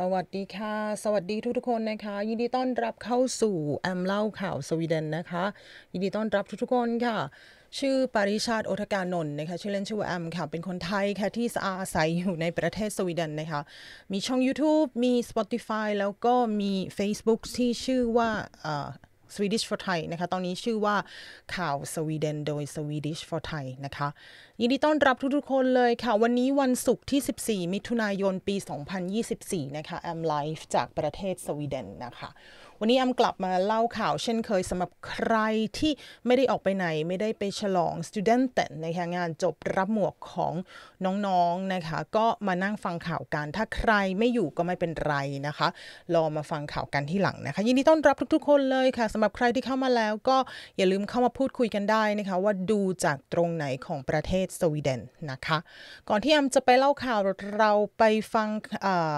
สวัสดีค่ะสวัสดีทุกทุกคนนะคะยินดีต้อนรับเข้าสู่แอมเล่าข่าวสวีเดนนะคะยินดีต้อนรับทุกทุกคนค่ะชื่อปริชาติโอทกานนท์นะคะชื่อเล่นชื่อว่าแอมค่ะเป็นคนไทยค่ะที่อาศัยอยู่ในประเทศสวีเดนนะคะมีช่อง YouTube มี Spotify แล้วก็มี Facebook ที่ชื่อว่าสวีเดช h for ไทยนะคะตอนนี้ชื่อว่าข่าวสวีเดนโดยสวีเดช h for ไทยนะคะยินดีต้อนรับทุกๆคนเลยค่ะ วันนี้วันศุกร์ที่ 14 มิถุนายนปี 2024 นะคะแอมไลฟ์จากประเทศสวีเดนนะคะวันนี้อำกลับมาเล่าข่าวเช่นเคยสำหรับใครที่ไม่ได้ออกไปไหน ไม่ได้ไปฉลอง Student แต่นในะงานจบรับหมวกของน้องๆนนะคะก็มานั่งฟังข่าวกันถ้าใครไม่อยู่ก็ไม่เป็นไรนะคะรอมาฟังข่าวกันที่หลังนะคะ ยินดีต้อนรับทุกๆคนเลยค่ะสำหรับใครที่เข้ามาแล้วก็อย่าลืมเข้ามาพูดคุยกันได้นะคะ ว่าดูจากตรงไหนของประเทศสวีเดนนะคะ ก่อนที่อำจะไปเล่าข่าวเราไปฟังอ่า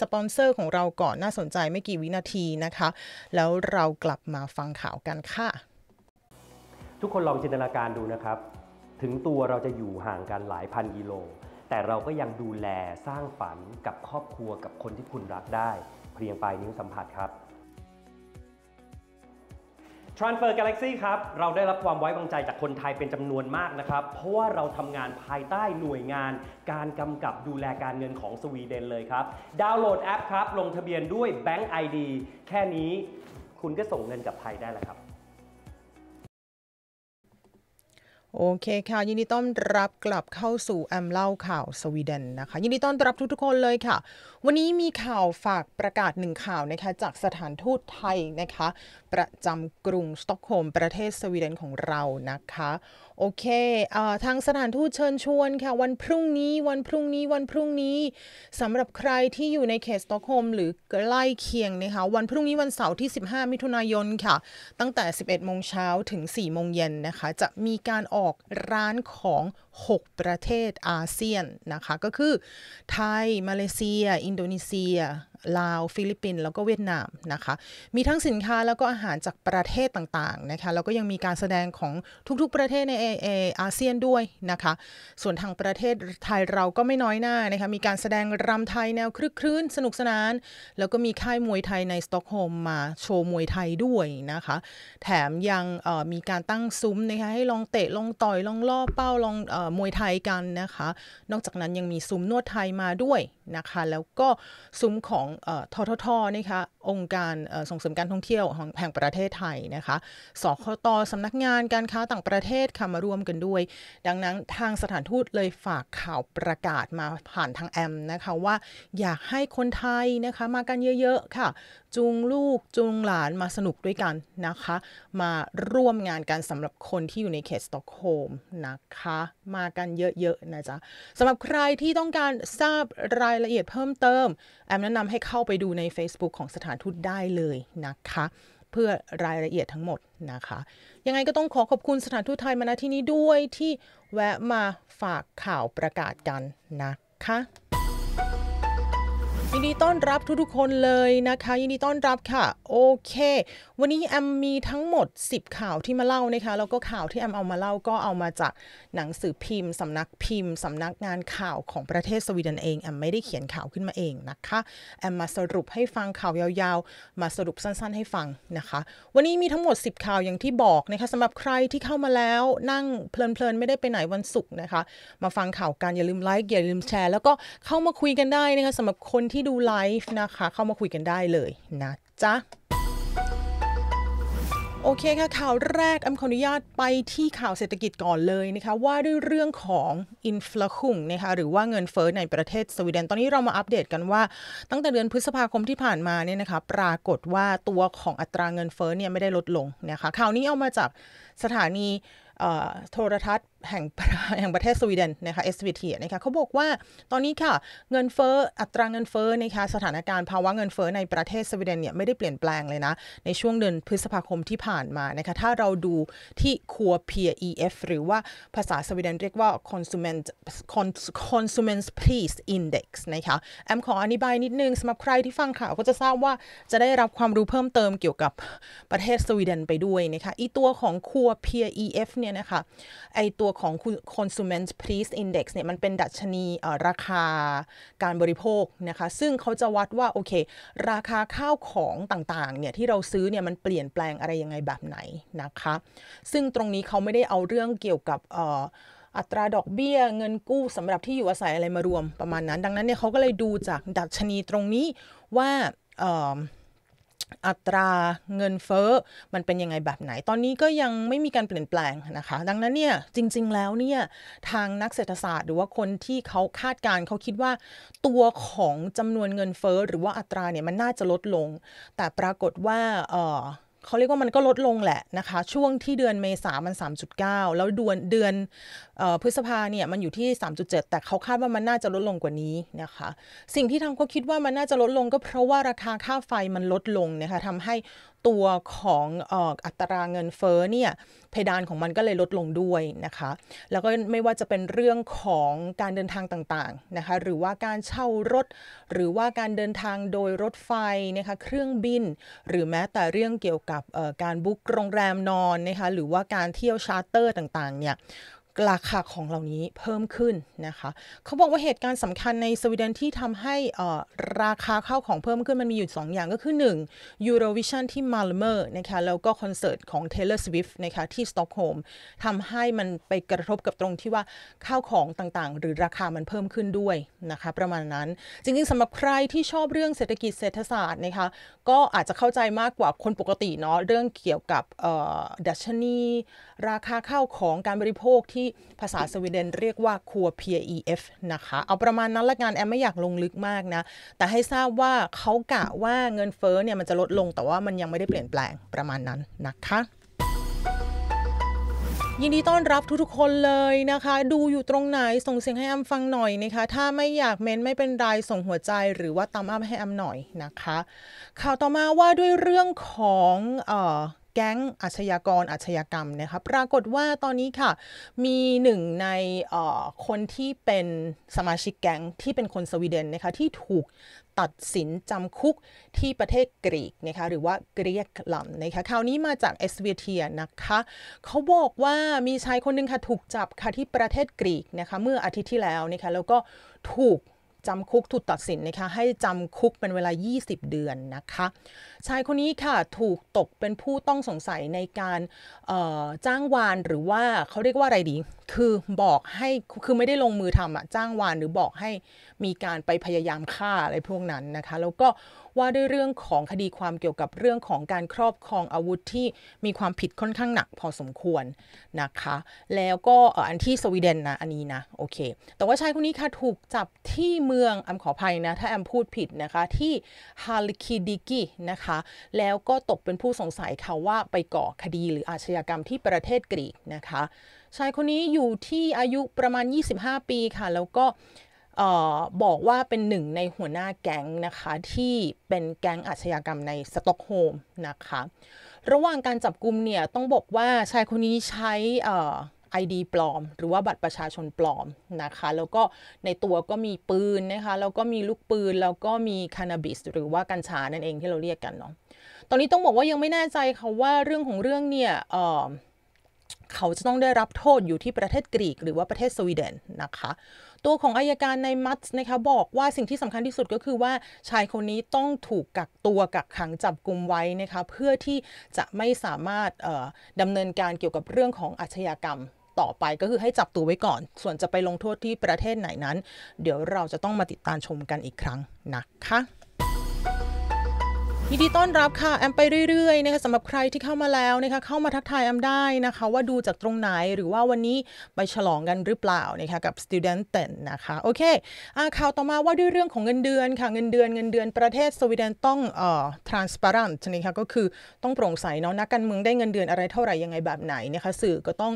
สปอนเซอร์ของเราก่อน น่าสนใจไม่กี่วินาทีนะคะ แล้วเรากลับมาฟังข่าวกันค่ะ ทุกคนลองจินตนาการดูนะครับ ถึงตัวเราจะอยู่ห่างกันหลายพันกิโล แต่เราก็ยังดูแลสร้างฝันกับครอบครัวกับคนที่คุณรักได้ เพียงปลายนิ้วสัมผัสครับ Transfer Galaxy ครับ เราได้รับความไว้วางใจจากคนไทยเป็นจำนวนมากนะครับ เพราะว่าเราทำงานภายใต้หน่วยงาน การกำกับดูแลการเงินของสวีเดนเลยครับ ดาวน์โหลดแอปครับ ลงทะเบียนด้วย Bank ID แค่นี้คุณก็ส่งเงินกับไทยได้แล้วครับ โอเคค่ะยินดีต้อนรับกลับเข้าสู่แอมเล่าข่าวสวีเดนนะคะยินดีต้อนรับทุกๆคนเลยค่ะวันนี้มีข่าวฝากประกาศหนึ่งข่าวนะคะจากสถานทูตไทยนะคะประจำกรุงสตอกโฮล์มประเทศสวีเดนของเรานะคะโอเคเอทางสถานทูตเชิญชวนค่ะวันพรุ่งนี้วันพรุ่งนี้วันพรุ่งนี้สำหรับใครที่อยู่ในเขตสตอกโฮล์มหรือใกล้เคียงนะคะวันพรุ่งนี้วันเสาร์ที่ 15 มิถุนายนค่ะตั้งแต่ 11โมงเช้าถึง 4 โมงเย็นนะคะจะมีการออกร้านของ6ประเทศอาเซียนนะคะก็คือ ไทยมาเลเซีย อินโดนีเซียลาวฟิลิปปินส์แล้วก็เวียดนามนะคะมีทั้งสินค้าแล้วก็อาหารจากประเทศต่างๆนะคะแล้วก็ยังมีการแสดงของทุกๆประเทศในเอเออาเซียนด้วยนะคะส่วนทางประเทศไทยเราก็ไม่น้อยหน้านะคะมีการแสดงรำไทยแนวคลึกคลื้นสนุกสนาน แล้วก็มีค่ายมวยไทยในสต็อกโฮล์มมาโชว์มวยไทยด้วยนะคะ แถมยังมีการตั้งซุ้มนะคะให้ลองเตะลองต่อยลองล่อเป้าลองอมวยไทยกันนะคะ นอกจากนั้นยังมีซุ้มนวดไทยมาด้วยนะคะแล้วก็ซุ้มของทททนะคะองค์การส่งเสริมการท่องเที่ยวของแห่งประเทศไทยนะคะสคตสำนักงานการค้าต่างประเทศค่ะมาร่วมกันด้วย ดังนั้นทางสถานทูตเลยฝากข่าวประกาศมาผ่านทางแอมนะคะว่าอยากให้คนไทยนะคะมากันเยอะๆค่ะจูงลูกจูงหลานมาสนุกด้วยกันนะคะมาร่วมงานกันสำหรับคนที่อยู่ในเขตสตอกโฮมนะคะ มากันเยอะๆนะจ๊ะสำหรับใครที่ต้องการทราบรายายละเอียดเพิ่มเติมแอมแนะนำให้เข้าไปดูใน Facebook ของสถานทูตได้เลยนะคะ เพื่อรายละเอียดทั้งหมดนะคะยังไงก็ต้องขอขอบคุณสถานทูตไทยมาณที่นี้ด้วยที่ แวะมาฝากข่าวประกาศกันนะคะยินดีต้อนรับทุกๆคนเลยนะคะ ยินดีต้อนรับค่ะโอเค วันนี้แอมมีทั้งหมด 10 ข่าวที่มาเล่านะคะแล้วก็ข่าวที่แอมเอามาเล่าก็เอามาจากหนังสือพิมพ์สำนักพิมพ์สำนักงานข่าวของประเทศสวีเดนเองแอมไม่ได้เขียนข่าวขึ้นมาเองนะคะแอมมาสรุปให้ฟังข่าวยาวๆ มาสรุปสั้นๆ ให้ฟังนะคะ วันนี้มีทั้งหมด 10 ข่าวอย่างที่บอกนะคะสำหรับใครที่เข้ามาแล้วนั่งเพลินๆ ไม่ได้ไปไหนวันศุกร์นะคะมาฟังข่าวกันอย่าลืมไลค์อย่าลืมแชร์แล้วก็เข้ามาคุยกันได้นะคะสำหรับคนที่ดูไลฟ์นะคะ เข้ามาคุยกันได้เลยนะ จ๊ะ โอเคค่ะ ข่าวแรกอำขออนุญาตไปที่ข่าวเศรษฐกิจก่อนเลยนะคะ ว่าด้วยเรื่องของ อินฟลักุงนะคะ หรือว่าเงินเฟ้อในประเทศสวีเดนตอนนี้เรามาอัปเดตกันว่าตั้งแต่เดือนพฤษภาคมที่ผ่านมาเนี่ยนะคะ ปรากฏว่าตัวของอัตราเงินเฟ้อเนี่ย ไม่ได้ลดลงนะคะข่าวนี้เอามาจากสถานีโทรทัศน์แห่งแห่งประเทศสวีเดนนะคะ SVT นะคะเขาบอกว่าตอนนี้ค่ะเงินเฟ้ออัตราเงินเฟ้อนะคะสถานการณ์ ภาวะเงินเฟ้อในประเทศสวีเดนเนี่ยไม่ได้เปลี่ยนแปลงเลยนะ ในช่วงเดือนพฤษภาคมที่ผ่านมานะคะถ้าเราดูที่ครัวเพีย EF หรือว่าภาษาสวีเดนเรียกว่า c o n s u m e t c o n s u m e t price index นะคะแอมขออธิบายนิดนึงสำหรับใครที่ฟังข่าวก็จะทราบว่าจะได้รับความรู้เพิ่มเติมเกี่ยวกับประเทศสวีเดนไปด้วยนะคะอีตัวของครัวเพีย EF เนี่ยนะคะไอตัวของคุณ c o n s u m e t Price Index เนี่ยมันเป็นดัชนีราคาการบริโภคนะคะซึ่งเขาจะวัดว่าโอเค ราคาข้าวของต่างๆเนี่ยที่เราซื้อเนี่ยมันเปลี่ยนแปลงอะไรยังไงแบบไหนนะคะซึ่งตรงนี้เขาไม่ได้เอาเรื่องเกี่ยวกับอัตราดอกเบี้ยเงินกู้สำหรับที่อยู่อาศัยอะไรมารวมประมาณนั้น ดังนั้นเนี่ยเขาก็เลยดูจากดัชนีตรงนี้ว่าอัตราเงินเฟ้อ มันเป็นยังไงแบบไหน ตอนนี้ก็ยังไม่มีการเปลี่ยนแปลงนะคะ ดังนั้นเนี่ย จริงๆแล้วเนี่ย ทางนักเศรษฐศาสตร์ หรือว่าคนที่เขาคาดการ เขาคิดว่าตัวของจำนวนเงินเฟ้อ หรือว่าอัตราเนี่ย มันน่าจะลดลง แต่ปรากฏว่าเออเขาเรียกว่ามันก็ลดลงแหละนะคะ ช่วงที่เดือนเมษามัน 3.9 แล้วเดือนเดือนพฤษภาเนี่ย มันอยู่ที่ 3.7 แต่เขาคาดว่า มันน่าจะลดลงกว่านี้นะคะสิ่งที่ทางเขาคิดว่ามันน่าจะลดลงก็เพราะว่าราคาค่าไฟมันลดลงนะคะทำใหตัวของอัตราเงินเฟ้อเนี่ยเพดานของมันก็เลยลดลงด้วยนะคะแล้วก็ไม่ว่าจะเป็นเรื่องของการเดินทางต่างๆนะคะหรือว่าการเช่ารถหรือว่าการเดินทางโดยรถไฟนะคะเครื่องบิน หรือแม้แต่เรื่องเกี่ยวกับการบุ๊กโรงแรมนอนนะคะหรือว่าการเที่ยวชาร์เตอร์ต่างๆเนี่ยราคาของเหล่านี้เพิ่มขึ้นนะคะ เขาบอกว่าเหตุการณ์สำคัญในสวีเดนที่ทำให้ราคาข้าวของเพิ่มขึ้นมันมีอยู่ 2 อย่างก็คือ 1. Eurovision ที่มาลเมอร์นะคะแล้วก็คอนเสิร์ตของ Taylor Swift นะคะที่สต็อกโฮล์มทำให้มันไปกระทบกับตรงที่ว่าข้าวของต่างๆ หรือราคามันเพิ่มขึ้นด้วยนะคะประมาณนั้นจริงๆสำหรับใครที่ชอบเรื่องเศรษฐกิจเศรษฐศาสตร์นะคะก็อาจจะเข้าใจมากกว่าคนปกติเนาะเรื่องเกี่ยวกับดัชนีราคาข้าวของการบริโภคที่ภาษาสวีเดนเรียกว่าครัวเพีย EF นะคะ เอาประมาณนั้นละกันแอมไม่อยากลงลึกมากนะ แต่ให้ทราบว่าเขากะว่าเงินเฟ้อเนี่ยมันจะลดลง แต่ว่ามันยังไม่ได้เปลี่ยนแปลงประมาณนั้นนะคะ ยินดีต้อนรับทุกๆคนเลยนะคะ ดูอยู่ตรงไหนส่งเสียงให้แอมฟังหน่อยนะคะ ถ้าไม่อยากเม้นไม่เป็นไรส่งหัวใจหรือว่าตามอัพให้แอมหน่อยนะคะ ข่าวต่อมาว่าด้วยเรื่องของออแก๊งอาชญากรอาชญากรรมนะคะปรากฏว่าตอนนี้ค่ะมีหนึ่งในคนที่เป็นสมาชิกแก๊งที่เป็นคนสวีเดนนะคะที่ถูกตัดสินจำคุกที่ประเทศกรีกนะคะหรือว่ากรีกลัมนะคะคราวนี้มาจากเอสเวเทียนะคะเขาบอกว่ามีชายคนหนึ่งค่ะถูกจับค่ะที่ประเทศกรีกนะคะเมื่ออาทิตย์ที่แล้วนะคะแล้วก็ถูกจำคุกถูกตัดสินนะคะให้จำคุกเป็นเวลา 20 เดือนนะคะ ชายคนนี้ค่ะถูกตกเป็นผู้ต้องสงสัยในการจ้างวานหรือว่าเขาเรียกว่าอะไรดี คือบอกให้คือไม่ได้ลงมือทำอะจ้างวานหรือบอกให้มีการไปพยายามฆ่าอะไรพวกนั้นนะคะ แล้วก็ว่าด้วยเรื่องของคดีความเกี่ยวกับเรื่องของการครอบครองอาวุธที่มีความผิดค่อนข้างหนักพอสมควรนะคะ แล้วก็อันที่สวีเดนนะอันนี้นะโอเคแต่ว่าชายคนนี้ค่ะถูกจับที่เมืองอํมขออภัยนะถ้าแอมพูดผิดนะคะที่ฮาลคิดิกินะคะ แล้วก็ตกเป็นผู้สงสัยค่ะว่าไปก่อคดีหรืออาชญากรรมที่ประเทศกรีกนะคะ ชายคนนี้อยู่ที่อายุประมาณ 25 ปีค่ะ แล้วก็บอกว่าเป็นหนึ่งในหัวหน้าแก๊งนะคะ ที่เป็นแก๊งอาชญากรรมในสต็อกโฮมนะคะ ระหว่างการจับกลุมเนี่ยต้องบอกว่าชายคนนี้ใช้ไอดีปลอม หรือว่าบัตรประชาชนปลอม นะคะ แล้ว ก็ ในตัวก็มีปืนนะคะแล้ว ก็มีลูกปืนแล้วก็มีคานาบิสหรือว่ากัญชานั่น เองที่เราเรียกกันเนาะตอนนี้ต้องบอกว่ายังไม่แน่ใจค่ะว่าเรื่องของเรื่องเนี่ยเขาจะต้องได้รับโทษอยู่ที่ประเทศกรีก หรือว่าประเทศสวีเดนนะคะตัวของอายการในมัตส์นะคะบอกว่าสิ่งที่สำคัญที่สุดก็คือว่าชายคนนี้ต้องถูกกักตัวกักขังจับกลุมไว้นะคะเพื่อที่จะไม่สามารถดำเนินการเกี่ยวกับเรื่องของอาชญากรรม ต่อไปก็คือให้จับตัวไว้ก่อน ส่วนจะไปลงโทษที่ประเทศไหนนั้น เดี๋ยวเราจะต้องมาติดตามชมกันอีกครั้งนะคะยินดี ต้อนรับค่ะแอมไปเรื่อยๆนะคะสำหรับใครที่เข้ามาแล้วนะคะเข้ามาทักทายแอมได้นะคะ ว่าดูจากตรงไหนหรือว่าวันนี้ไปฉลองกันหรือเปล่านะคะกับ Student ต้นะคะ โอเคอข่าวต่อมาว่าด้วยเรื่องของเงินเดือนค่ะเงินเดือนเงินเดือนประเทศสวีเดนต้องเอ่อ transparent นะคะก็คือต้องโปร่งใสเนาะนักการเมืองได้เงินเดือนอะไรเท่าไหร่ ยังไงแบบไหนนะคะสื่อก็ต้อง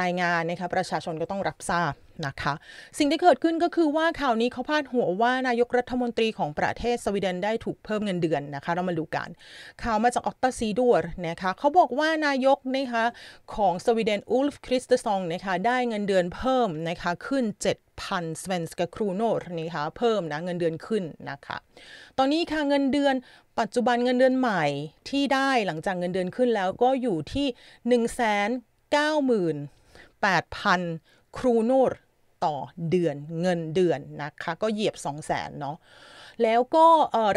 รายงานนะคะประชาชนก็ต้องรับทราบนะคะสิ่งที่เกิดขึ้นก็คือว่าข่าวนี้เขาพาดหัวว่านายกรัฐมนตรีของประเทศสวีเดนได้ถูกเพิ่มเงินเดือนนะคะเรามาดูกันข่าวมาจากออตตาซีดัวนะคะเขาบอกว่านายกนะคะของสวีเดนอูลฟ์คริสเตซองนะคะได้เงินเดือนเพิ่มนะคะขึ้น7พันสเวนสกครูโนรนี่ค่ะเพิ่มนะเงินเดือนขึ้นนะคะตอนนี้ค่ะเงินเดือนปัจจุบันเงินเดือนใหม่ที่ได้หลังจากเงินเดือนขึ้นแล้วก็อยู่ที่1 9 8 0 0 0ครูโนรต่อเดือนเงินเดือนนะคะก็เหยียบ 2 0 0แสนเนาะแล้วก็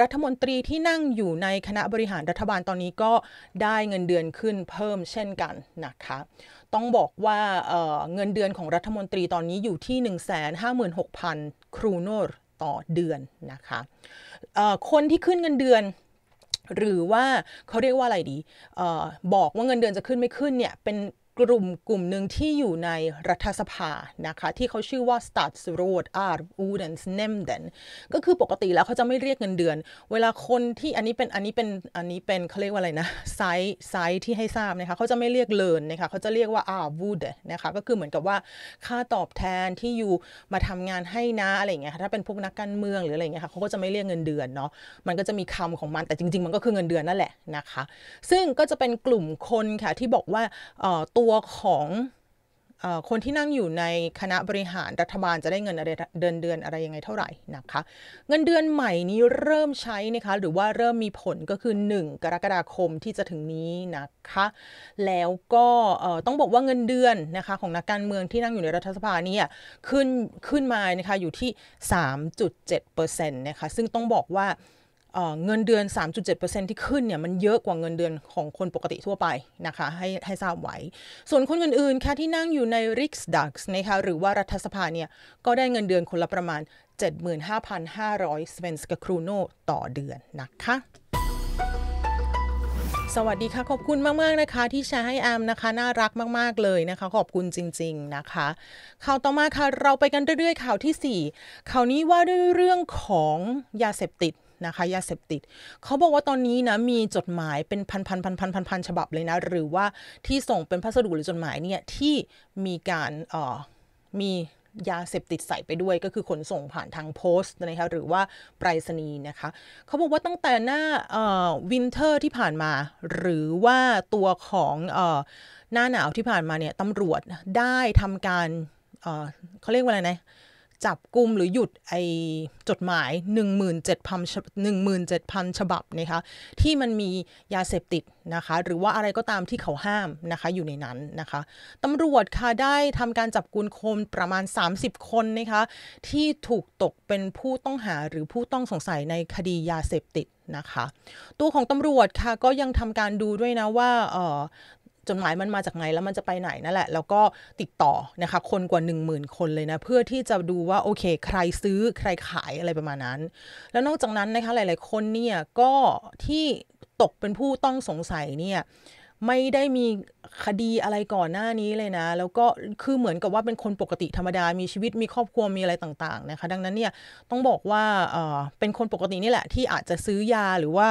รัฐมนตรีที่นั่งอยู่ในคณะบริหารรัฐบาลตอนนี้ก็ได้เงินเดือนขึ้นเพิ่มเช่นกันนะคะ ต้องบอกว่าเงินเดือนของรัฐมนตรีตอนนี้อยู่ที่ 156,000ครูโนรต่อเดือนนะคะคนที่ขึ้นเงินเดือนหรือว่าเขาเรียกว่าอะไรดีออบอกว่าเงินเดือนจะขึ้นไม่ขึ้นเนี่ยเป็นกลุ่มกลุ่มหนึ่งที่อยู่ในรัฐสภานะคะ ที่เขาชื่อว่า s t a t s r o d a r u d e n s n e m d e n ก็คือปกติแล้วเขาจะไม่เรียกเงินเดือน เวลาคนที่อันนี้เป็นอันนี้เป็นอันนี้เป็นเขาเรียกว่าอะไรนะไซส์ไซส์ที่ให้ทราบนะคะเขาจะไม่เรียกเลินนะคะเขาจะเรียกว่า a r w o o d นะคะก็คือเหมือนกับว่าค่าตอบแทนที่อยู่มาทำงานให้นะอะไรเงี้ยถ้าเป็นพวกนักการเมืองหรืออะไรเงี้ยค่ะเขาก็จะไม่เรียกเงินเดือนเนาะมันก็จะมีคำของมันแต่จริง ๆ มันก็คือเงินเดือนนั่นแหละนะคะซึ่งก็จะเป็นกลุ่มคนค่ะที่บอกว่าตัวตัวของคนที่นั่งอยู่ในคณะบริหาร รัฐบาลจะได้เงินอะไรเดือนเดือนอะไรยังไงเท่าไหร่นะคะ เงินเดือนใหม่นี้เริ่มใช้นะคะหรือว่าเริ่มมีผลก็คือ 1 กรกฎาคมที่จะถึงนี้นะคะแล้วก็ต้องบอกว่าเงินเดือนนะคะของนักการเมืองที่นั่งอยู่ในรัฐสภาเนี่ยขึ้นขึ้นมานะคะอยู่ที่ 3.7%นะคะซึ่งต้องบอกว่าเงินเดือน 3.7%ที่ขึ้นเนี่ย มันเยอะกว่าเงินเดือนของคนปกติทั่วไป นะคะ ให้ให้ทราบไว้ ส่วนคนอื่นๆค่ะที่นั่งอยู่ใน r i ์ดักนะคะหรือว่ารัฐสภาเนี่ย ก็ได้เงินเดือนคนละประมาณ 75,500สเวนสกครูโนต่อเดือนนะคะ สวัสดีค่ะขอบคุณมากๆนะคะที่แชร์ให้แอมนะคะน่ารักมากๆเลยนะคะ ขอบคุณจริงๆนะคะ ข่าวต่อมาค่ะเราไปกันเรื่อยๆข่าวที่4ข่าวนี้ว่าด้วยเรื่องของยาเสพติดนะคะยาเสพติดเขาบอกว่าตอนนี้นะมีจดหมายเป็นพันพันพันพันพันฉบับเลยนะหรือว่าที่ส่งเป็นพัสดุหรือจดหมายเนี่ยที่มีการเอ่อมียาเสพติดใส่ไปด้วย ก็คือขนส่งผ่านทางโพสต์นะคะหรือว่าไปรษณีย์นะคะเขาบอกว่าตั้งแต่หน้าวินเทอร์ที่ผ่านมา หรือว่าตัวของหน้าหนาวที่ผ่านมาเนี่ยตำรวจได้ทำการเขาเรียกว่าอะไรนะจับกลุ่มหรือหยุดไอจดหมาย17,000 ฉบับนะคะ ที่มันมียาเสพติดนะคะ หรือว่าอะไรก็ตามที่เขาห้ามนะคะอยู่ในนั้นนะคะตำรวจค่ะได้ทำการจับกุมคมประมาณ 30 คนนะคะ ที่ถูกตกเป็นผู้ต้องหาหรือผู้ต้องสงสัยในคดียาเสพติดนะคะตัวของตำรวจค่ะก็ยังทำการดูด้วยนะว่าจดหมายมันมาจากไหนแล้วมันจะไปไหนนั่นแหละแล้วก็ติดต่อนะคะคนกว่า1 0,000 คนเลยนะ เพื่อที่จะดูว่าโอเคใครซื้อใครขายอะไรประมาณนั้น แล้วนอกจากนั้นนะคะหลาย ๆ คนเนี่ยก็ที่ตกเป็นผู้ต้องสงสัยเนี่ยไม่ได้มีคดีอะไรก่อนหน้านี้เลยนะ แล้วก็คือเหมือนกับว่าเป็นคนปกติธรรมดา มีชีวิตมีครอบครัว มีอะไรต่างๆ นะคะ ดังนั้นเนี่ยต้องบอกว่า เออเป็นคนปกตินี่แหละ ที่อาจจะซื้อยาหรือว่า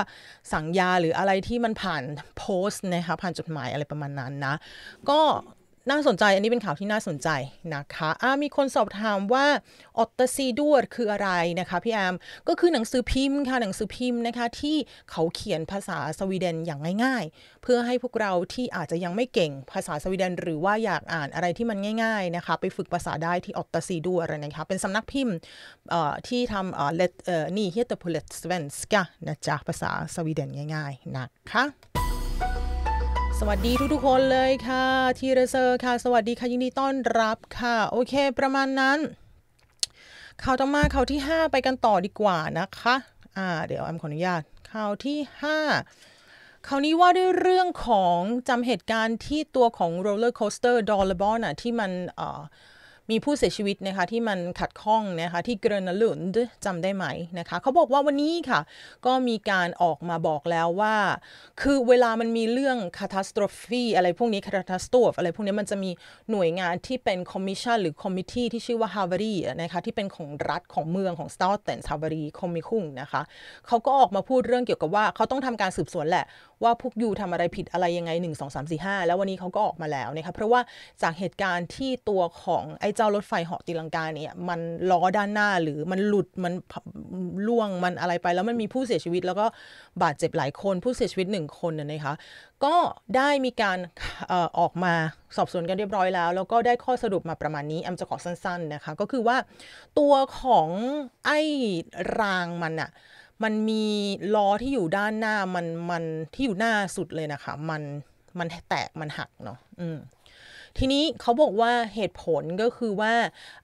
สั่งยาหรืออะไรที่มันผ่านโพสต์นะคะผ่านจดหมายอะไรประมาณนั้นนะ ก็น่าสนใจ อันนี้เป็นข่าวที่น่าสนใจนะคะะมีคนสอบถามว่าออตซีดวดคืออะไรนะคะพี่แอม ก็คือหนังสือพิมพ์ค่ะหนังสือพิมพ์นะคะที่เขาเขียนภาษาสวีเดนอย่างง่าย ๆ เพื่อให้พวกเราที่อาจจะยังไม่เก่งภาษาสวีเดนหรือว่าอยากอ่านอะไรที่มันง่ายๆนะคะไปฝึกภาษาได้ที่ออตซีดวดนะคะเป็นสำนักพิมพ์ที่ทำเลตนี่เฮตเตอร์พูเลตสเวนส์กะนะจ๊ะภาษาสวีเดนง่ายๆนะคะสวัสดีทุกๆคนเลยค่ะทีเรเซอร์ค่ะสวัสดีค่ะยินดีต้อนรับค่ะโอเค ประมาณนั้นข่าวต่อมาข่าวที่ 5 ไปกันต่อดีกว่านะคะอ่าเดี๋ยวแอมขออนุญาตข่าวที่5คราวนี้ว่าด้วยเรื่องของจำเหตุการณ์ที่ตัวของโรลเลอร์โคสเตอร์ดอลลาร์บอลน่ะที่มันเอ่อมีผู้เสียชีวิตนะคะที่มันขัดข้องนะคะที่เกรนลุนด์จำได้ไหมนะคะเขาบอกว่าวันนี้ค่ะก็มีการออกมาบอกแล้วว่าคือเวลามันมีเรื่องคาตาสตรฟีอะไรพวกนี้คาตาสตรฟอะไรพวกนี้มันจะมีหน่วยงานที่เป็นคอมมิชชั่นหรือคอมมิตี้ที่ชื่อว่าฮาวารีนะคะที่เป็นของรัฐของเมืองของสตอเตนฮาวารีคอมมิคุงนะคะเขาก็ออกมาพูดเรื่องเกี่ยวกับว่าเขาต้องทำการสืบสวนแหละ ว่าพวกยูทำอะไรผิดอะไรยังไง1 2 3 4 5แล้ววันนี้เขาก็ออกมาแล้วนะคะเพราะว่าจากเหตุการณ์ที่ตัวของไเจ้ารถไฟเหาะตีลังกาเนี่ย มันล้อด้านหน้าหรือมันหลุดมันล่วงมันอะไรไป แล้วมันมีผู้เสียชีวิต แล้วก็บาดเจ็บหลายคนผู้เสียชีวิตหนึ่งคนน่ยนะคะก็ได้มีการออกมาสอบสวนกันเรียบร้อยแล้ว แล้วก็ได้ข้อสรุปมาประมาณนี้แอมจะขอสั้นๆนะคะก็คือว่า ตัวของไอ้รางมันอะมันมีล้อที่อยู่ด้านหน้ามันมันที่อยู่หน้าสุดเลยนะคะ มันมันแตกมันหักเนาะอืมทีนี้เขาบอกว่าเหตุผลก็คือว่า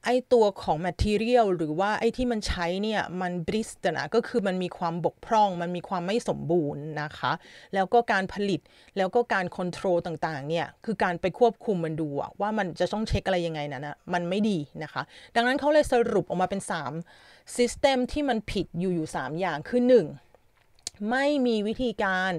ไอตัวของ material หรือว่าไอที่มันใช้เนี่ย มันบริสต์นะก็คือมันมีความบกพร่อง มันมีความไม่สมบูรณ์นะคะ แล้วก็การผลิตแล้วก็การคอนโทรลต่าง ๆ เนี่ย คือการไปควบคุมมันดู ว่ามันจะต้องเช็คอะไรยังไงนะนะ มันไม่ดีนะคะ ดังนั้นเขาเลยสรุปออกมาเป็น 3 system ที่มันผิดอยู่อยู่3 อย่างคือ1ไม่มีวิธีการ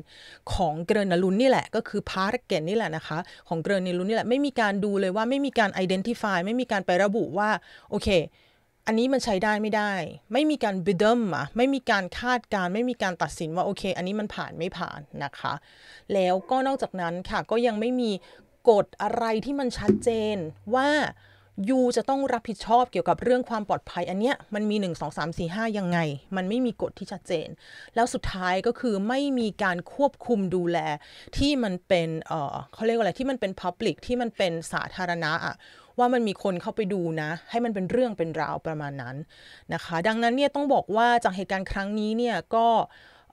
ของเกรนลุนนี่แหละ ก็คือพาร์เกตนี่แหละนะคะของเกรนลุนนี่แหละ ไม่มีการดูเลยว่าไม่มีการไอดีนติฟายไม่มีการไประบุว่า โอเค อันนี้มันใช้ได้ไม่ได้ ไม่มีการบิดเดิมอะไม่มีการคาดการ ไม่มีการตัดสินว่าโอเคอันนี้มันผ่านไม่ผ่านนะคะ แล้วก็นอกจากนั้นค่ะ ก็ยังไม่มีกฎอะไรที่มันชัดเจนว่ายูจะต้องรับผิดชอบเกี่ยวกับเรื่องความปลอดภัย อันเนี้ยมันมี1 2 3 4 5 ยังไง มันไม่มีกฎที่ชัดเจน แล้วสุดท้ายก็คือไม่มีการควบคุมดูแล ที่มันเป็นเออเขาเรียกว่าอะไรที่มันเป็นพับลิกที่มันเป็นสาธารณะอะว่ามันมีคนเข้าไปดูนะ ให้มันเป็นเรื่องเป็นราวประมาณนั้นนะคะ ดังนั้นเนี่ยต้องบอกว่าจากเหตุการณ์ครั้งนี้เนี่ยก็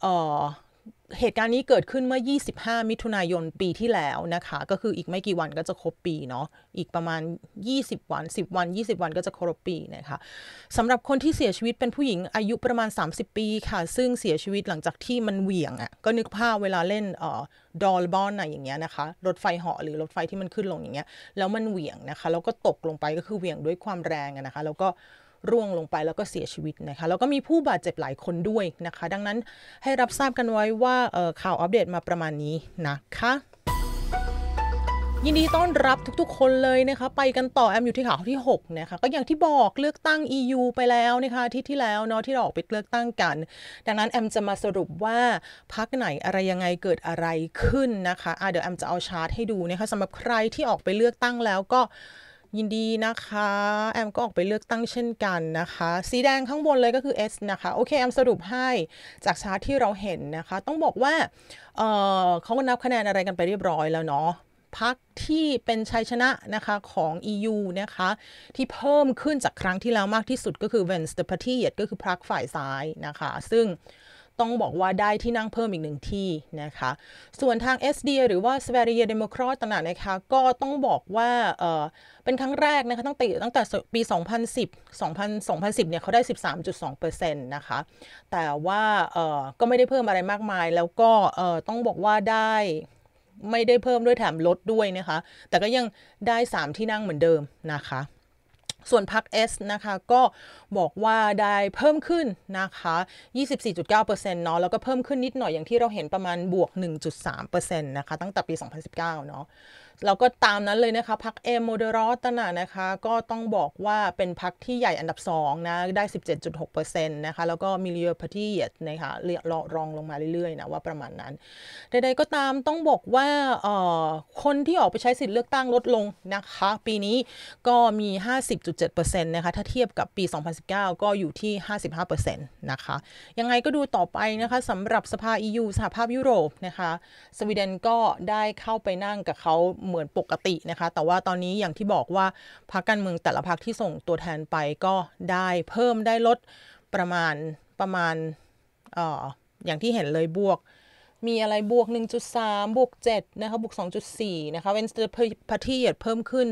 เออเหตุการณ์นี้เกิดขึ้นเมื่อ 25 มิถุนายน ปีที่แล้วนะคะ ก็คืออีกไม่กี่วันก็จะครบปีเนาะ อีกประมาณ 20 วัน 10 วัน 20 วันก็จะครบปีนะคะ สำหรับคนที่เสียชีวิตเป็นผู้หญิงอายุประมาณ 30 ปีค่ะ ซึ่งเสียชีวิตหลังจากที่มันเหวี่ยงอะ่ะ ก็นึกภาพเวลาเล่นเอ่อ ดอลบอนอะอย่างเงี้ยนะคะ รถไฟเหาะหรือรถไฟที่มันขึ้นลงอย่างเงี้ย แล้วมันเหวี่ยงนะคะ แล้วก็ตกลงไปก็คือเหวี่ยงด้วยความแรงนะคะ แล้วก็ร่วงลงไปแล้วก็เสียชีวิตนะคะแล้วก็มีผู้บาดเจ็บหลายคนด้วยนะคะ ดังนั้นให้รับทราบกันไว้ว่าข่าวอัปเดตมาประมาณนี้นะคะ ยินดีต้อนรับทุกๆ คนเลยนะคะ ไปกันต่อแอมอยู่ที่ข่าวที่6นะคะก็อย่างที่บอกเลือกตั้ง EU ไปแล้วนะคะที่ที่แล้วเนาะที่เราออกไปเลือกตั้งกัน ดังนั้นแอมจะมาสรุปว่าพักไหนอะไรยังไงเกิดอะไรขึ้นนะคะะเดี๋ยวแอมจะเอาชาร์ตให้ดูนะคะสำหรับใครที่ออกไปเลือกตั้งแล้วก็ยินดีนะคะ แอมก็ออกไปเลือกตั้งเช่นกันนะคะ สีแดงข้างบนเลยก็คือ S นะคะ โอเค แอมสรุปให้จากชาร์ตที่เราเห็นนะคะ ต้องบอกว่าเเขาก็นับคะแนนอะไรกันไปเรียบร้อยแล้วเนาะพักที่เป็นชัยชนะนะคะ ของ EU นะคะ ที่เพิ่มขึ้นจากครั้งที่แล้วมากที่สุดก็คือ v e n s t e p a r t y ก็คือพรรคฝ่ายซ้ายนะคะซึ่งต้องบอกว่าได้ที่นั่งเพิ่มอีกหนึ่งที่นะคะ ส่วนทาง SD หรือว่า s v e r i g e d e m o ร r a t นะนะคะก็ต้องบอกว่าเเป็นครั้งแรกนะคะตั้งแต่ตั้งแต่ปี 2010 2000 2010เนี่ยเขาได้ 13.2%นะคะแต่ว่าก็ไม่ได้เพิ่มอะไรมากมาย แล้วก็ต้องบอกว่าได้ไม่ได้เพิ่มด้วยแถมลดด้วยนะคะ แต่ก็ยังได้ 3 ที่นั่งเหมือนเดิมนะคะส่วนพัก S นะคะก็บอกว่าได้เพิ่มขึ้นนะคะ24.9%เนาะแล้วก็เพิ่มขึ้นนิดหน่อยอย่างที่เราเห็นประมาณบวก1.3%นะคะตั้งแต่ปี 2019เนาะเราก็ตามนั้นเลยนะคะพักเอโมเดรอตนะนะคะ ก็ต้องบอกว่าเป็นพักที่ใหญ่อันดับ 2 นะ ได้ 17.6%นะคะ แล้วก็มิเลียพาที้นะคะ เราะรองลงมาเรื่อยๆ นะว่าประมาณนั้น ใด ๆ ก็ตามต้องบอกว่าเออ่คนที่ออกไปใช้สิทธิ์เลือกตั้งลดลงนะคะ ปีนี้ก็มี 50.7%นะคะถ้าเทียบกับปี 2019 ก็อยู่ที่ 55%นะคะยังไงก็ดูต่อไปนะคะสำหรับสภา EU สหภาพยุโรปนะคะสวีเดนก็ได้เข้าไปนั่งกับเขาเหมือนปกตินะคะแต่ว่าตอนนี้อย่างที่บอกว่าพรรคการเมืองแต่ละพรรคที่ส่งตัวแทนไปก็ได้เพิ่มได้ลดประมาณประมาณอออย่างที่เห็นเลยบวกมีอะไรบวก 1.3 บวก 7 นะคะบวก2.4นะคะเวนสเตอร์พาร์ตีเพิ่มขึ้น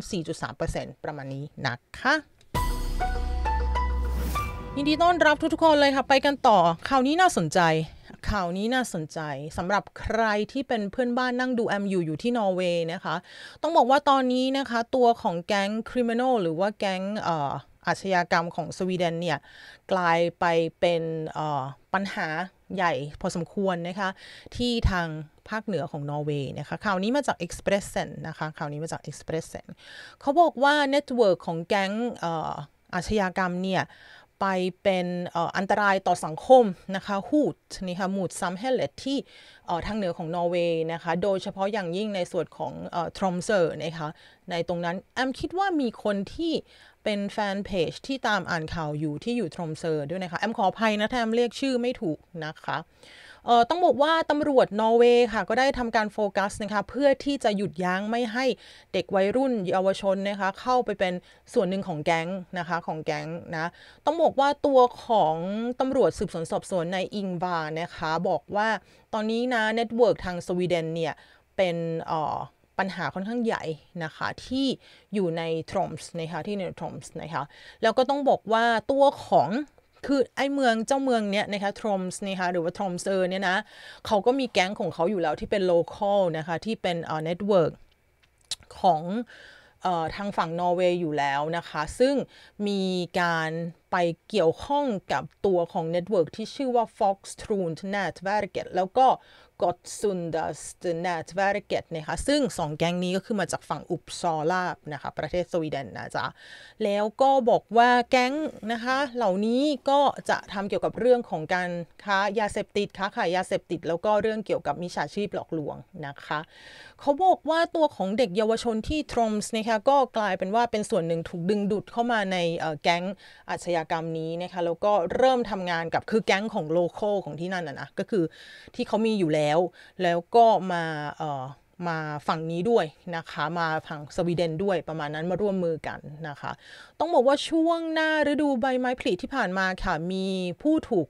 4.3%ประมาณนี้ นะคะยินดีต้อนรับทุกๆคนเลยค่ะไปกันต่อคราวนี้น่าสนใจข่าวนี้น่าสนใจสำหรับใครที่เป็นเพื่อนบ้านนั่งดูแอมอยู่อยู่ที่นอร์เวย์นะคะ ต้องบอกว่าตอนนี้นะคะตัวของแก๊งคริมินอลหรือว่าแก๊งอาชญากรรมของสวีเดนเนี่ยกลายไปเป็นปัญหาใหญ่ พอสมควรนะคะ ที่ทางภาคเหนือของนอร์เวย์นะคะข่าวนี้มาจาก Expressen นะคะข่าวนี้มาจาก Expressen เขาบอกว่าเน็ตเวิร์กของแก๊งอาชญากรรมเนี่ยไปเป็นอันตรายต่อสังคมนะคะฮูดนี่ค่ะมูดซัมเฮเลตที่ทางเหนือของนอร์เวย์นะคะ โดยเฉพาะอย่างยิ่งในส่วนของทรอมเซอร์นะคะในตรงนั้น แอมคิดว่ามีคนที่เป็นแฟนเพจที่ตามอ่านข่าวอยู่ที่อยู่ทรอมเซอร์ด้วยนะคะ แอมขออภัยนะถ้าแอมเรียกชื่อไม่ถูกนะคะต้องบอกว่าตำรวจนอร์เวย์ค่ะก็ได้ทำการโฟกัสนะคะเพื่อที่จะหยุดยั้งไม่ให้เด็กวัยรุ่นเยาวชนนะคะเข้าไปเป็นส่วนหนึ่งของแก๊งนะคะของแก๊งนะต้องบอกว่าตัวของตำรวจสืบสวนสอบสวนในอิงวานะคะบอกว่าตอนนี้นะเน็ตเวิร์กทางสวีเดนเนี่ยเป็นปัญหาค่อนข้างใหญ่ นะคะที่อยู่ในทรอมส์นะคะที่ในทรอมส์นะคะแล้วก็ต้องบอกว่าตัวของคือไอ้เมืองเจ้าเมืองเนี้ยนะคะทรอมส์นะคะหรือว่าทรอมเซอร์เนี่ยนะเขาก็มีแก๊งของเขาอยู่แล้วที่เป็นโลเคอลนะคะที่เป็นเอ่อเน็ตเวิร์กของอ่ทางฝั่งนอร์เวย์อยู่แล้ว นะคะซึ่งมีการไปเกี่ยวข้องกับตัวของเน็ตเวิร์กที่ชื่อว่า Fox t r u n Networket แล้วก็ g o t s u n d a s n e t w e r k e t นะคะซึ่งสองแก๊งนี้ก็คือมาจากฝั่งอุปซอลาบนะคะ ประเทศสวีเดนนะจ๊ะ แล้วก็บอกว่าแก๊งนะคะเหล่านี้ก็จะทำเกี่ยวกับเรื่องของการค้ายาเสพติดค้าขายยาเสพติดแล้วก็เรื่องเกี่ยวกับมิจฉาชีพหลอกลวงนะคะเขาบอกว่าตัวของเด็กเยาวชนที่ทรอมส์นะคะก็กลายเป็นว่าเป็นส่วนหนึ่งถูกดึงดูดเข้ามาในแก๊งอาชญากรรมนี้นะคะแล้วก็เริ่มทำงานกับคือแก๊งของโลโก้ของที่นั่นนะนะก็คือที่เขามีอยู่แล้วแล้วก็มาเอ่อมาฝั่งนี้ด้วยนะคะมาฝั่งสวีเดนด้วยประมาณนั้นมาร่วมมือกันนะคะ ต้องบอกว่าช่วงหน้าฤดูใบไม้ผลิที่ผ่านมาค่ะมีผู้ถูก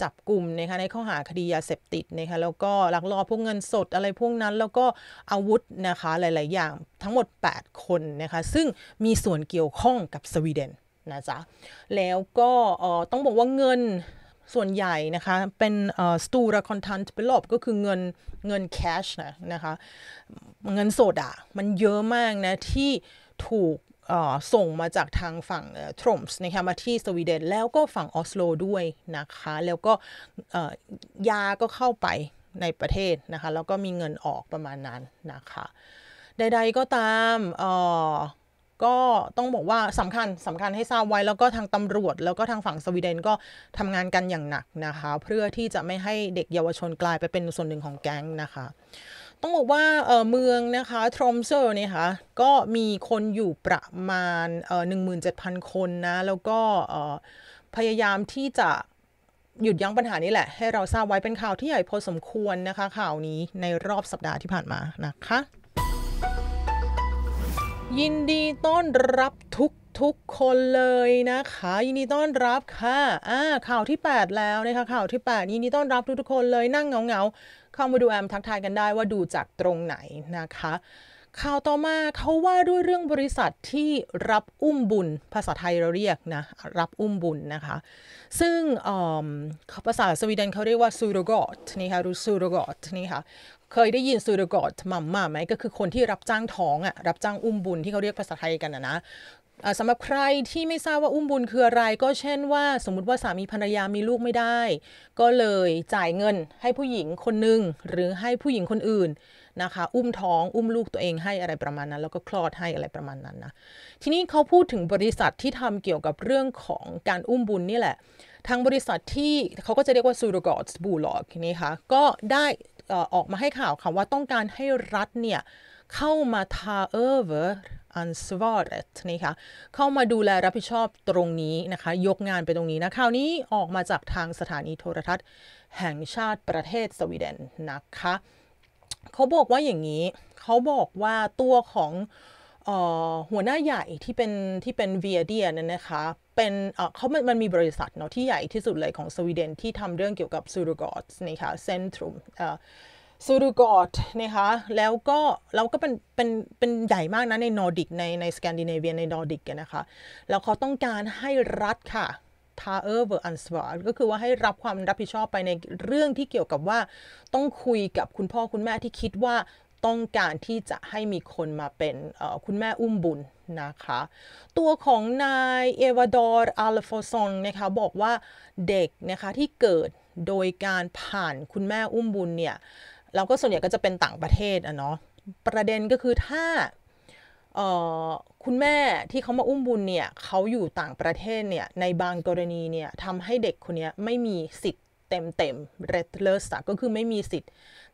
จับกลุ่มนะคะในข้อหาคดียาเสพติดนะคะแล้วก็ลักลอบพวกเงินสดอะไรพวกนั้นแล้วก็อาวุธนะคะหลาย ๆ อย่างทั้งหมด 8 คนนะคะซึ่งมีส่วนเกี่ยวข้องกับสวีเดนนะจ๊ะ แล้วก็ต้องบอกว่าเงินส่วนใหญ่นะคะเป็นสตูระคอนทันเปลอบก็คือเงินเงินแคชนะนะคะเงินสดอะมันเยอะมากนะที่ถูกส่งมาจากทางฝั่งทรอมส์นะคะมาที่สวีเดนแล้วก็ฝั่งออสโลด้วยนะคะแล้วก็ยาก็เข้าไปในประเทศนะคะแล้วก็มีเงินออกประมาณนั้นนะคะใดๆก็ตามก็ต้องบอกว่าสำคัญสำคัญให้ทราบไว้แล้วก็ทางตำรวจ แล้วก็ทางฝั่งสวีเดนก็ทำงานกันอย่างหนักนะคะ เพื่อที่จะไม่ให้เด็กเยาวชนกลายไปเป็นส่วนหนึ่งของแก๊งนะคะ ต้องบอกว่าเมืองนะคะทรอมเซอร์เนี่ยค่ะก็มีคนอยู่ประมาณหนึ่งหมื่นเจ็ดพันคนนะแล้วก็พยายามที่จะ หยุดยั้งปัญหานี้แหละให้เราทราบไว้เป็นข่าวที่ใหญ่พอสมควรนะคะ ข่าวนี้ในรอบสัปดาห์ที่ผ่านมานะคะยินดีต้อนรับทุกทุกคนเลย นะคะยินดีต้อนรับค่ะอ่าข่าว ที่ 8 แล้ว นะคะข่าวที่8ยินดีต้อนรับทุกทุกคนเลยนั่งเงาเงาเข้ามาดูแอมทักทายกันได้ว่าดูจากตรงไหนนะคะข่าวต่อมาเขาว่าด้วยเรื่องบริษัทที่รับอุ้มบุญภาษาไทยเราเรียกนะรับอุ้มบุญนะคะซึ่งภาษาสวีเดนเขาเรียกว่าซูรกอตนี่ค่ะรูซูรกอตนี่ค่ะเคยได้ยินซูรกอตมัมมาไหมก็คือคนที่รับจ้างท้องอะรับจ้างอุ้มบุญที่เขาเรียกภาษาไทยกันนะสำหรับใครที่ไม่ทราบว่าอุ้มบุญคืออะไร ก็เช่นว่า สมมติว่าสามีภรรยามีลูกไม่ได้ ก็เลยจ่ายเงินให้ผู้หญิงคนหนึ่งหรือให้ผู้หญิงคนอื่นนะคะอุ้มท้องอุ้มลูกตัวเองให้อะไรประมาณนั้น แล้วก็คลอดให้อะไรประมาณนั้นนะทีนี้เขาพูดถึงบริษัทที่ทำเกี่ยวกับเรื่องของการอุ้มบุญนี่แหละทางบริษัทที่เขาก็จะเรียกว่าซูรรกอตบูลอกนี่ค่ะก็ได้ออกมาให้ข่าวค่ะว่าต้องการให้รัฐเนี่ยเข้ามาทาเออเวอร์อันสวอร์ตนี่ค่ะเข้ามาดูแลรับผิดชอบตรงนี้นะคะยกงานไปตรงนี้นะคราวนี้ออกมาจากทางสถานีโทรทัศน์ แห่งชาติประเทศสวีเดนนะคะเขาบอกว่าอย่างนี้ เขาบอกว่าตัวของหัวหน้าใหญ่ที่เป็นที่เป็นเวียเดียนั่นนะคะ เป็นเขามันมัน มีบริษัทเนาะที่ใหญ่ที่สุดเลยของสวีเดนที่ทำเรื่องเกี่ยวกับซูรูกอตนะคะเซนทรัมซูรูกอตนะคะแล้วก็ เราก็เป็นเป็นเป็นใหญ่มากนะ ในนอร์ดิกในในสแกนดิเนเวียในนอร์ดิกนะคะ แล้วเขาต้องการให้รัฐค่ะทาเออร์เวอร์อันสวาก็คือว่าให้รับความรับผิดชอบไปในเรื่องที่เกี่ยวกับว่าต้องคุยกับคุณพ่อคุณแม่ที่คิดว่าต้องการที่จะให้มีคนมาเป็นคุณแม่อุ้มบุญนะคะ ตัวของนาย เอวาดอร์อาลฟอซองนะคะบอกว่าเด็กนะคะที่เกิดโดยการผ่านคุณแม่อุ้มบุญเนี่ยเราก็ส่วนใหญ่ก็จะเป็นต่างประเทศอะเนาะประเด็นก็คือถ้าคุณแม่ที่เขามาอุ้มบุญเนี่ยเขาอยู่ต่างประเทศเนี่ยในบางกรณีเนี่ยทำให้เด็กคนนี้ไม่มีสิทธิ์เต็มเๆ r e เ l e s สก็คือไม่มีสิทธิ์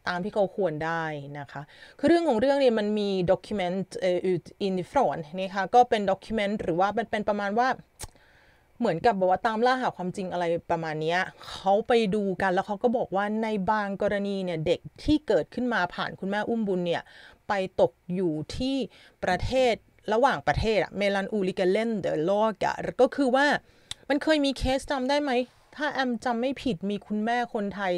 ตามที่เขาควรได้นะคะคือเรื่องของเรื่องเนี่ยมันมี document อยอ่ออินฟรอนี่ค่ะก็เป็นด็อกิเมนต์หรือว่ามันเป็นประมาณว่า เหมือนกับบอกว่าตามล่าหาความจริงอะไรประมาณนี้เขาไปดูกันแล้วเขาก็บอกว่าในบางกรณีเนี่ยเด็กที่เกิดขึ้นมาผ่านคุณแม่อุ้มบุญเนี่ยไปตกอยู่ที่ประเทศระหว่างประเทศอะเมลันอูลิกเลนเดอโลกะก็คือว่ามันเคยมีเคสจำได้ไหมถ้าแอมจำไม่ผิดมีคุณแม่คนไทย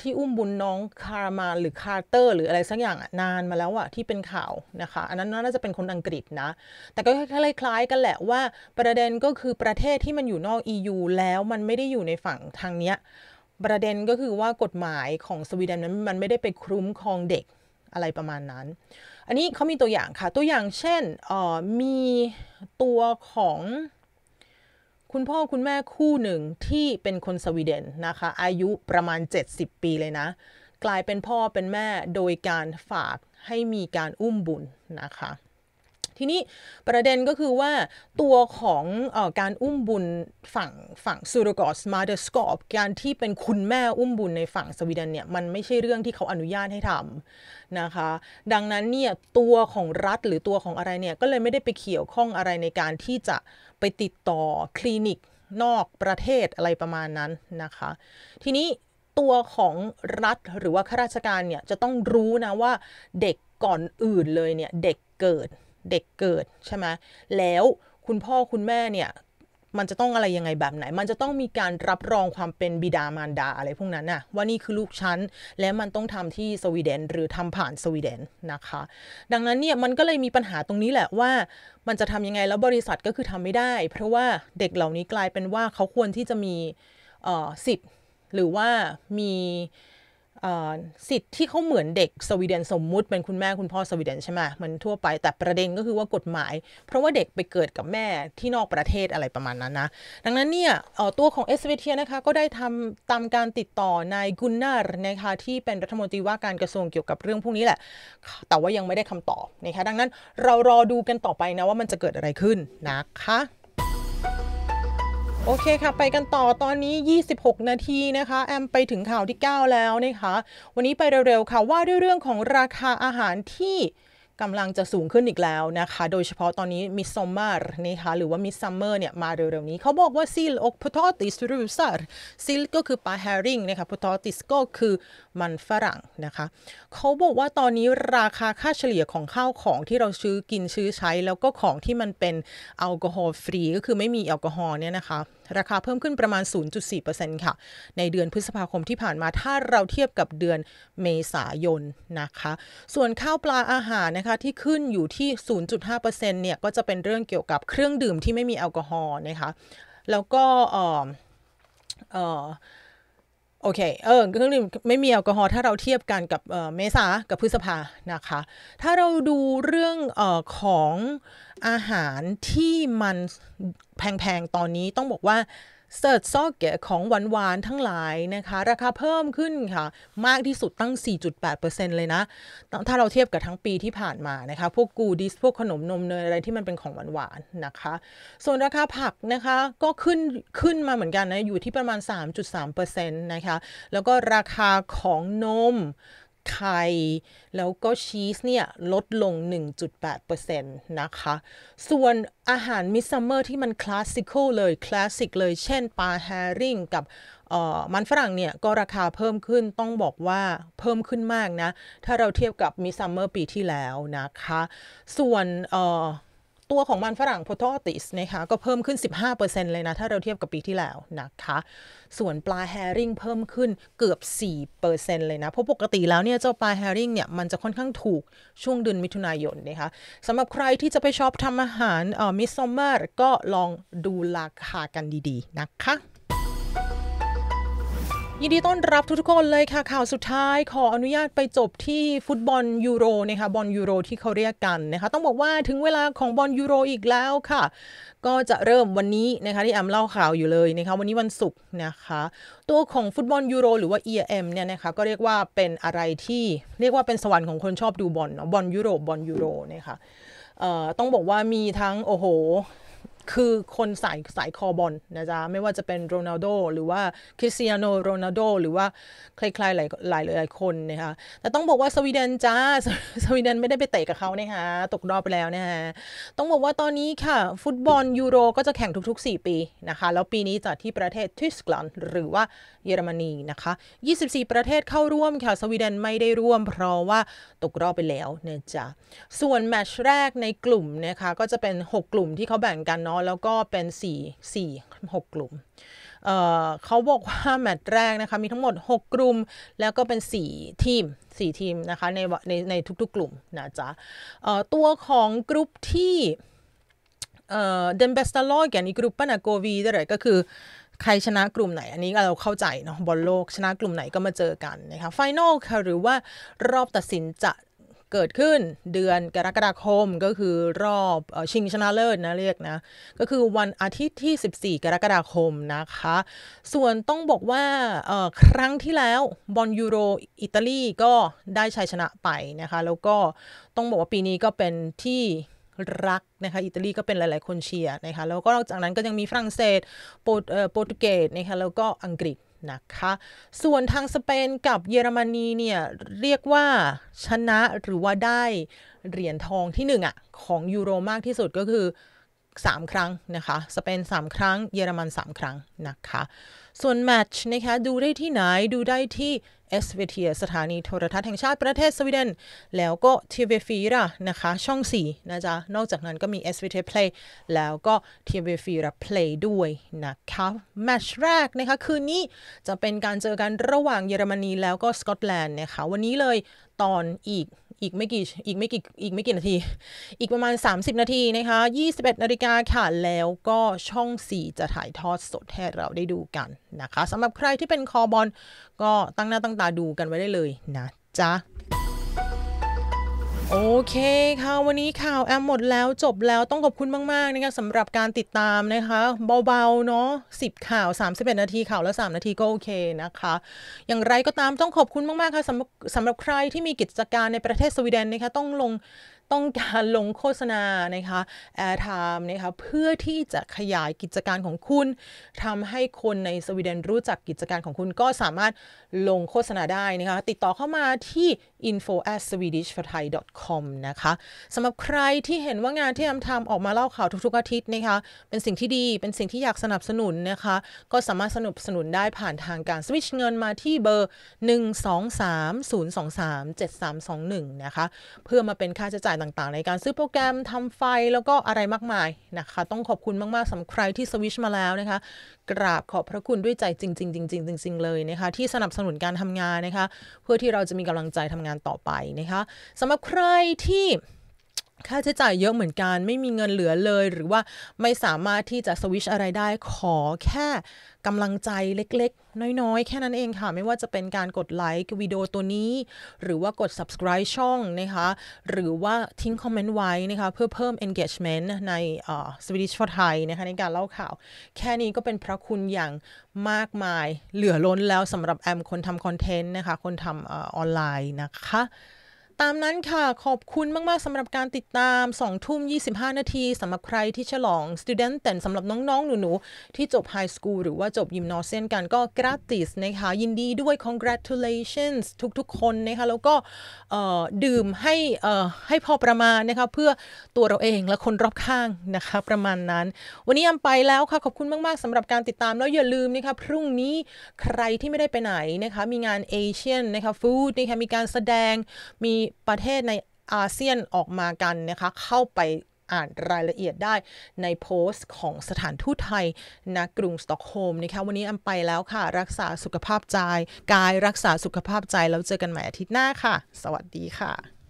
ที่อุ้มบุญน้องคาร์มาหรือคาร์เตอร์หรืออะไรสักอย่างนานมาแล้วอะที่เป็นข่าวนะคะอันนั้นน่าจะเป็นคนอังกฤษนะ แต่ก็คล้ายๆกันแหละว่า ประเด็นก็คือประเทศที่มันอยู่นอก EU แล้วมันไม่ได้อยู่ในฝั่งทางเนี้ยประเด็นก็คือว่ากฎหมายของสวีเดนนั้นมันไม่ได้ไปคุ้มครองเด็กอะไรประมาณนั้น อันนี้เขามีตัวอย่างค่ะ ตัวอย่างเช่น มีตัวของ คุณพ่อคุณแม่คู่หนึ่งที่เป็นคนสวีเดนนะคะ อายุประมาณ 70 ปีเลยนะ กลายเป็นพ่อเป็นแม่โดยการฝากให้มีการอุ้มบุญนะคะทีนี้ประเด็นก็คือว่าตัวของอการอุ้มบุญฝั่งฝั่งซูรกอสมาเดอร์สกอบการที่เป็นคุณแม่อุ้มบุญในฝั่งสวีเดนเนี่ยมันไม่ใช่เรื่องที่เขาอนุญาตให้ทำนะคะดังนั้นเนี่ยตัวของรัฐหรือตัวของอะไรเนี่ยก็เลยไม่ได้ไปเขี่ยวข้องอะไรในการที่จะไปติดต่อคลินิกนอกประเทศอะไรประมาณนั้นนะคะทีนี้ตัวของรัฐหรือว่าข้าราชการเนี่ยจะต้องรู้นะว่าเด็กก่อนอื่นเลยเนี่ยเด็กเกิดเด็กเกิดใช่ไหมแล้วคุณพ่อคุณแม่เนี่ยมันจะต้องอะไรยังไงแบบไหน มันจะต้องมีการรับรองความเป็นบิดามารดาอะไรพวกนั้นน่ะ ว่านี่คือลูกฉัน และมันต้องทำที่สวีเดน หรือทำผ่านสวีเดนนะคะ ดังนั้นเนี่ยมันก็เลยมีปัญหาตรงนี้แหละว่า มันจะทำยังไง แล้วบริษัทก็คือทำไม่ได้ เพราะว่าเด็กเหล่านี้กลายเป็นว่าเขาควรที่จะมีสิทธิ์หรือว่ามีสิทธิ์ที่เขาเหมือนเด็กสวีเดนสมมุติเป็นคุณแม่คุณพ่อสวีเดนใช่ไหมมันทั่วไปแต่ประเด็นก็คือว่ากฎหมายเพราะว่าเด็กไปเกิดกับแม่ที่นอกประเทศอะไรประมาณนั้นนะดังนั้นเนี่ยตัวของเอสเวเทียนะคะก็ได้ทำตามการติดต่อนายกุนนาร์นะคะที่เป็นรัฐมนตรีว่าการกระทรวงเกี่ยวกับเรื่องพวกนี้แหละ แต่ว่ายังไม่ได้คำตอบนะคะ ดังนั้นเรารอดูกันต่อไปนะว่ามันจะเกิดอะไรขึ้นนะคะโอเคค่ะ ไปกันต่อตอนนี้ 26 นาทีนะคะ แอมไปถึงข่าวที่ 9 แล้วนะคะ วันนี้ไปเร็ว ๆ ค่ะ ว่าด้วยเรื่องของราคาอาหารที่กำลังจะสูงขึ้นอีกแล้วนะคะ โดยเฉพาะตอนนี้มิสซัมมาร์นะคะ หรือว่ามิสซัมเมอร์เนี่ย มาเร็วๆนี้ เขาบอกว่าซิลอกพทอติสรูซัรซิลก็คือปลาแฮริงนะคะพทอติสก็คือมันฝรั่งนะคะ เขาบอกว่าตอนนี้ราคาค่าเฉลี่ยของข้าวของที่เราซื้อกินซื้อใช้ แล้วก็ของที่มันเป็นแอลกอฮอล์ฟรีก็คือไม่มีแอลกอฮอล์เนี่ยนะคะราคาเพิ่มขึ้นประมาณ 0.4%ค่ะ ในเดือนพฤษภาคมที่ผ่านมา ถ้าเราเทียบกับเดือนเมษายน นะคะ ส่วนข้าวปลาอาหารนะคะ ที่ขึ้นอยู่ที่ 0.5%เนี่ย ก็จะเป็นเรื่องเกี่ยวกับเครื่องดื่มที่ไม่มีแอลกอฮอล์นะคะ แล้วก็เออเออโอเค เออเครื่องดื่มไม่มีแอลกอฮอล์ ถ้าเราเทียบกันกับเมษา กับพฤษภานะคะ ถ้าเราดูเรื่องออของอาหารที่มันแพงๆ ตอนนี้ต้องบอกว่าเสิร์ชซอกแก่ของหวานหวานทั้งหลายนะคะ ราคาเพิ่มขึ้นค่ะ มากที่สุดตั้ง 4.8%เลยนะถ้าเราเทียบกับทั้งปีที่ผ่านมานะคะพวกกูดิสพวกขนมนมเนย อะไรที่มันเป็นของหวานหวานนะคะ ส่วนราคาผักนะคะก็ขึ้นขึ้นมาเหมือนกันนะอยู่ที่ประมาณ 3.3%นะคะแล้วก็ราคาของนมไข่แล้วก็ชีสเนี่ยลดลง1.8%นะคะส่วนอาหารมิสซัมเมอร์ที่มันคลาสสิคเลยคลาสสิกเลยเช่นปลาแฮริ่งกับมันฝรั่งเนี่ยก็ราคาเพิ่มขึ้นต้องบอกว่าเพิ่มขึ้นมากนะถ้าเราเทียบกับมิสซัมเมอร์ปีที่แล้วนะคะส่วนตัวของมันฝรั่งโพทอติสนะคะก็เพิ่มขึ้น 15%เลยนะ ถ้าเราเทียบกับปีที่แล้วนะคะ ส่วนปลาแฮริงเพิ่มขึ้นเกือบ 4%เลยนะ เพราะปกติแล้วเนี่ย เจ้าปลาแฮริงเนี่ย มันจะค่อนข้างถูกช่วงเดือนมิถุนายนนะคะสำหรับใครที่จะไปชอบทำอาหารอ่อมิสซอมเมอร์ ก็ลองดูราคากันดีๆ นะคะยินดีต้อนรับทุกๆคนเลยค่ะข่าวสุดท้ายขออนุญาตไปจบที่ฟุตบอลยูโรนะคะบอลยูโรที่เขาเรียกกันนะคะต้องบอกว่าถึงเวลาของบอลยูโรอีกแล้วค่ะ ก็จะเริ่มวันนี้นะคะที่แอมเล่าข่าวอยู่เลยนะคะวันนี้วันศุกร์นะคะตัวของฟุตบอลยูโรหรือว่า EM เนี่ยนะคะก็เรียกว่าเป็นอะไรที่ เรียกว่าเป็นสวรรค์ของคนชอบดูบอลเนาะบอลยูโรบอลยูโรนะคะต้องบอกว่ามีทั้งโอ้โหคือคนสายสายคอบอลนะจ๊ะไม่ว่าจะเป็น โรนัลโด หรือว่าคริสเตียโนโรนัลโดหรือว่าใครๆหลายหลาย หลาย คนนะคะแต่ต้องบอกว่าสวีเดนจ้าสวีเดนไม่ได้ไปเตะกับเขานะคะตกรอบไปแล้วนะคะต้องบอกว่าตอนนี้ค่ะฟุตบอลยูโรก็จะแข่งทุกๆ4ปีนะคะแล้วปีนี้จัดที่ประเทศทิสกลันหรือว่าเยอรมนีนะคะ 24 ประเทศเข้าร่วมค่ะสวีเดนไม่ได้ร่วม เพราะว่าตกรอบไปแล้วเนี่ยจ้ะส่วนแมตช์แรกในกลุ่มนะคะก็จะเป็น6 กลุ่มที่เขาแบ่งกันเนาะ แล้วก็เป็น 4 4 6 กลุ่มเเขาบอกว่าแมตช์แรกนะคะมีทั้งหมด 6 กลุ่ม แล้วก็เป็น 4 ทีม 4 ทีมนะคะในในในทุกๆกลุ่มนะจ๊ะตัวของกลุ่มที่เดนเบสตาลอยแกนอีกรุ๊ปปนาโกวีได้เลยก็คือใครชนะกลุ่มไหน อันนี้เราเข้าใจเนาะบอลโลกชนะกลุ่มไหนก็มาเจอกันนะคะไฟแนลค่ะหรือว่ารอบตัดสินจะเกิดขึ้นเดือนกรกฎาคมก็คือรอบชิงชนะเลิศนะเรียกนะก็คือวันอาทิตย์ที่ 14 กรกฎาคมนะคะ ส่วนต้องบอกว่าครั้งที่แล้วบอลยูโรอิตาลีก็ได้ชัยชนะไปนะคะแล้วก็ต้องบอกว่าปีนี้ก็เป็นที่รักนะคะอิตาลีก็เป็นหลายๆคนเชียร์นะคะแล้วก็นอกจากนั้นก็ยังมีฝรั่งเศสโปรโปรตุเกสนะคะแล้วก็อังกฤษ นะคะส่วนทางสเปนกับเยอรมนีเนี่ย เรียกว่าชนะหรือว่าได้เหรียญทองที่หนึ่งอ่ะ ของยูโรมากที่สุดก็คือ3ครั้งนะคะสเปน3 ครั้งเยอรมัน3ครั้งนะคะ ส่วนแมตช์นะคะดูได้ที่ไหนดูได้ที่เอสเวเทียสถานีโทรทัศน์แห่งชาติประเทศสวีเดน แล้วก็ทีวีฟีระนะคะช่อง4นะจ๊ะนอกจากนั้นก็มี s v t Play แล้วก็ทีวีฟีระ Play ด้วยนะคะแมตช์แรกนะคะคืนนี้จะเป็นการเจอกันระหว่างเยอรมนีแล้วก็สกอตแลนด์นะคะวันนี้เลยตอนอีกอีกไม่กี่อีกไม่กี่อีกไม่กี่นาที อีกประมาณ 30 นาทีนะคะ 21นาฬิกาค่ะแล้วก็ช่อง 4 จะถ่ายทอดสดให้เราได้ดูกันนะคะสำหรับใครที่เป็นคอบอลก็ตั้งหน้าตั้งตาดูกันไว้ได้เลยนะ จ๊ะโอเคค่ะวันนี้ข่าวแอมหมดแล้วจบแล้วต้องขอบคุณมากๆนะคะสำหรับการติดตามนะคะเบาๆเนาะ10 ข่าว 31 นาทีข่าวละ 3 นาทีก็โอเคนะคะ อย่างไรก็ตามต้องขอบคุณมากๆค่ะสำสำหรับใครที่มีกิจการในประเทศสวีเดนนะคะต้องลงต้องการลงโฆษณานะคะแอร์ไทม์นะคะเพื่อที่จะขยายกิจการของคุณทำให้คนในสวีเดนรู้จักกิจการของคุณก็สามารถลงโฆษณาได้นะคะติดต่อเข้ามาที่ info at swedishforthai.com นะคะสำหรับใครที่เห็นว่างานที่แอมทำออกมาเล่าข่าวทุกๆอาทิตย์นะคะเป็นสิ่งที่ดีเป็นสิ่งที่อยากสนับสนุนนะคะก็สามารถสนับสนุนได้ผ่านทางการ สวิชเงินมาที่เบอร์ 1 2 3 0 2 3 7 3 2 1นะคะเพื่อมาเป็นค่าใช้จ่ายต่างๆ ในการซื้อโปรแกรมทำไฟแล้วก็อะไรมากมายนะคะต้องขอบคุณมากๆสำหรับใครที่สวิชมาแล้วนะคะ กราบขอบพระคุณด้วยใจจริงๆจริงๆจริงๆเลยนะคะที่สนับสนุนการทำงานนะคะ เพื่อที่เราจะมีกำลังใจทำงานต่อไปนะคะสำหรับใครที่ค่าใช้จ่ายเยอะเหมือนกันไม่มีเงินเหลือเลย หรือว่าไม่สามารถที่จะสวิชอะไรได้ขอแค่กำลังใจเล็กๆ น้อยๆ แค่นั้นเองค่ะ ไม่ว่าจะเป็นการกดไลค์วิดีโอตัวนี้ หรือว่ากด subscribe ช่องนะคะหรือว่าทิ้งคอมเมนต์ไว้นะคะเพื่อเพิ่ม engagement ในสวิ d i s h f o ์ไทยนะคะในการเล่าข่าว แค่นี้ก็เป็นพระคุณอย่างมากมายเหลือล้นแล้วสำหรับแอมคนทำคอนเทนต์นะคะคนทำออนไลน์นะคะตามนั้นค่ะขอบคุณมากๆสำหรับการติดตาม2ทุ่ม25นาทีสำหรับใครที่ฉลอง Student แต่สำหรับน้องๆ หนูๆที่จบ High School หรือว่าจบยิมนอเซนกันก็ gratis นะคะยินดีด้วย congratulations ทุกๆ คนนะคะแล้วก็ดื่มให้ให้พอประมาณนะคะเพื่อตัวเราเองและคนรอบข้างนะคะประมาณนั้น วันนี้อำไปแล้วค่ะขอบคุณมากๆสำหรับการติดตามแล้วอย่าลืมนะคะพรุ่งนี้ใครที่ไม่ได้ไปไหนนะคะมีงาน Asian นะคะ Food นะคะมีการแสดงมีประเทศในอาเซียนออกมากันนะคะ เข้าไปอ่านรายละเอียดได้ในโพสต์ของสถานทูตไทยณกรุงสตอกโฮล์มนะคะวันนี้อำไปแล้วค่ะ รักษาสุขภาพใจกายรักษาสุขภาพใจแล้วเจอกันใหม่อาทิตย์หน้าค่ะ สวัสดีค่ะ